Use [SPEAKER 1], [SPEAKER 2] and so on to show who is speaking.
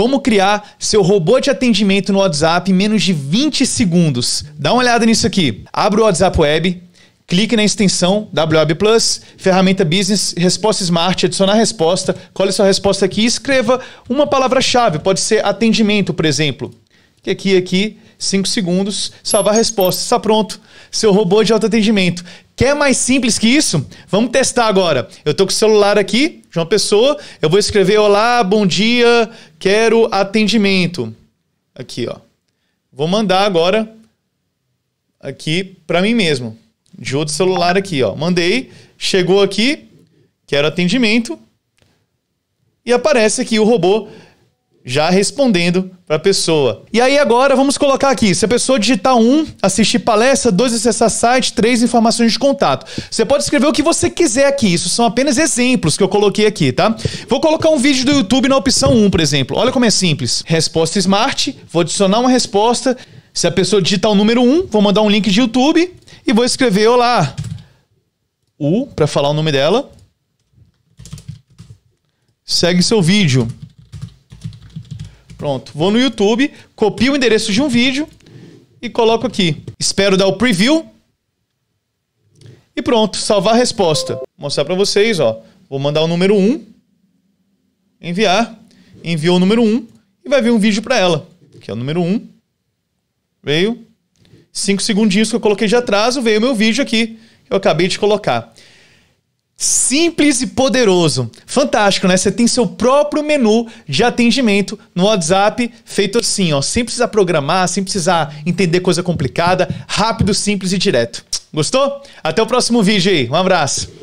[SPEAKER 1] Como criar seu robô de atendimento no WhatsApp em menos de 20 segundos. Dá uma olhada nisso aqui. Abra o WhatsApp Web, clique na extensão WAB Plus, ferramenta Business, resposta Smart, adicionar resposta, cole sua resposta aqui e escreva uma palavra-chave. Pode ser atendimento, por exemplo. Que aqui, aqui, 5 segundos, salvar a resposta. Está pronto. Seu robô de autoatendimento. Quer mais simples que isso? Vamos testar agora. Eu estou com o celular aqui de uma pessoa. Eu vou escrever: Olá, bom dia, quero atendimento. Aqui, ó. Vou mandar agora aqui para mim mesmo. De outro celular aqui, ó. Mandei. Chegou aqui. Quero atendimento. E aparece aqui o robô já respondendo para a pessoa. E aí agora vamos colocar aqui, se a pessoa digitar 1, um, assistir palestra, 2, acessar site, 3, informações de contato. Você pode escrever o que você quiser aqui, isso são apenas exemplos que eu coloquei aqui, tá? Vou colocar um vídeo do YouTube na opção 1, um, por exemplo. Olha como é simples. Resposta Smart, vou adicionar uma resposta. Se a pessoa digitar o número 1, um, vou mandar um link de YouTube e vou escrever, olá, U, para falar o nome dela. Segue seu vídeo. Pronto. Vou no YouTube, copio o endereço de um vídeo e coloco aqui. Espero dar o preview. E pronto, salvar a resposta. Vou mostrar para vocês, ó. Vou mandar o número 1, enviar, enviou o número 1 e vai vir um vídeo para ela, que é o número 1. Veio 5 segundinhos que eu coloquei de atraso, veio meu vídeo aqui que eu acabei de colocar. Simples e poderoso. Fantástico, né? Você tem seu próprio menu de atendimento no WhatsApp feito assim, ó. Sem precisar programar, sem precisar entender coisa complicada. Rápido, simples e direto. Gostou? Até o próximo vídeo aí. Um abraço.